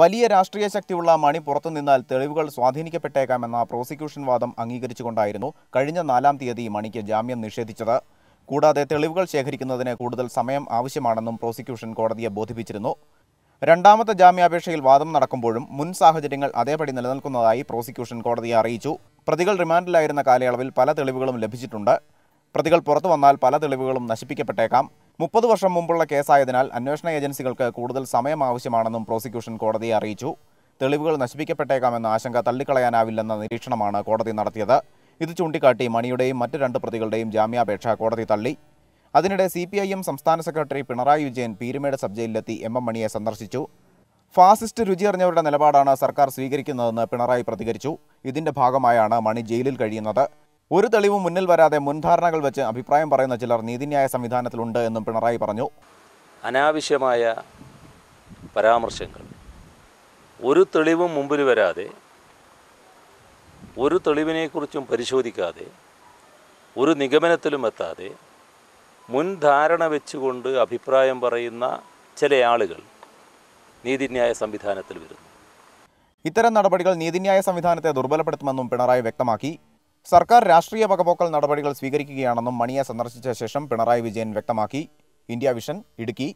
വലിയ രാഷ്ട്രീയ ശക്തിയുള്ള മണി പുറത്തു നിന്നാൽ തെളിവുകൾ സ്വാധീനിക്കപ്പെട്ടേക്കാമെന്ന പ്രോസിക്യൂഷൻ വാദം അംഗീകരിച്ചുകൊണ്ടായിരുന്നു കഴിഞ്ഞ നാലാം തീയതി മണിക്ക് ജാമ്യം നിഷേധിച്ചത് കൂടാതെ തെളിവുകൾ ശേഖരിക്കുന്നതിന് കൂടുതൽ സമയം ആവശ്യമാണെന്നും പ്രോസിക്യൂഷൻ കോടതിയെ ബോധിപ്പിച്ചിരുന്നു രണ്ടാമത്തെ ജാമ്യാപേക്ഷയിൽ വാദം നടക്കുമ്പോഴും മുൻ സാഹചര്യങ്ങൾ അതേപടി നിലനിൽക്കുന്നതായി പ്രോസിക്യൂഷൻ കോടതിയെ അറിയിച്ചു പ്രതികൾ റിമാൻഡിലായിരുന്ന കാലയളവിൽ പല തെളിവുകളും ലഭിച്ചിട്ടുണ്ട് പ്രതികൾ പുറത്തു വന്നാൽ പല തെളിവുകളും നശിപ്പിക്കപ്പെട്ടേക്കാം മുപ്പത് വർഷം മുമ്പുള്ള കേസായതിനാൽ അന്വേഷണ ഏജൻസികൾക്ക് കൂടുതൽ സമയം ആവശ്യമാണെന്നും പ്രോസിക്യൂഷൻ കോടതിയെ അറിയിച്ചു തെളിവുകൾ നശിപ്പിക്കപ്പെട്ടേക്കാമെന്ന ആശങ്ക തള്ളിക്കളയാനാവില്ലെന്ന നിരീക്ഷണമാണ് കോടതി നടത്തിയത് ഇത് ചൂണ്ടിക്കാട്ടി മണിയുടെയും മറ്റ് രണ്ട് പ്രതികളുടെയും ജാമ്യാപേക്ഷ കോടതി തള്ളി അതിനിടെ സി പി ഐ എം സംസ്ഥാന സെക്രട്ടറി പിണറായി വിജയൻ പീരുമേട് സബ് ജയിലിലെത്തി എം എം മണിയെ സന്ദർശിച്ചു ഫാസിസ്റ്റ് രുചിയറിഞ്ഞവരുടെ നിലപാടാണ് സർക്കാർ സ്വീകരിക്കുന്നതെന്ന് പിണറായി പ്രതികരിച്ചു ഇതിന്റെ ഭാഗമായാണ് മണി ജയിലിൽ കഴിയുന്നത് ഒരു തെളിവും മുന്നിൽ വരാതെ മുൻധാരണകൾ വെച്ച് അഭിപ്രായം പറയുന്ന ചിലർ നീതിന്യായ സംവിധാനത്തിലുണ്ട് എന്നും പിണറായി പറഞ്ഞു അനാവശ്യമായ പരാമർശങ്ങൾ ഒരു തെളിവും മുമ്പിൽ വരാതെ ഒരു തെളിവിനെക്കുറിച്ചും പരിശോധിക്കാതെ ഒരു നിഗമനത്തിലും എത്താതെ മുൻധാരണ വെച്ചുകൊണ്ട് അഭിപ്രായം പറയുന്ന ചില ആളുകൾ നീതിന്യായ സംവിധാനത്തിൽ വരുന്നു ഇത്തരം നടപടികൾ നീതിന്യായ സംവിധാനത്തെ ദുർബലപ്പെടുത്തുമെന്നും പിണറായി വ്യക്തമാക്കി സർക്കാർ രാഷ്ട്രീയ വകപോക്കൽ നടപടികൾ സ്വീകരിക്കുകയാണെന്നും മണിയെ സന്ദർശിച്ച ശേഷം പിണറായി വിജയൻ വ്യക്തമാക്കി ഇന്ത്യ വിഷൻ ഇടുക്കി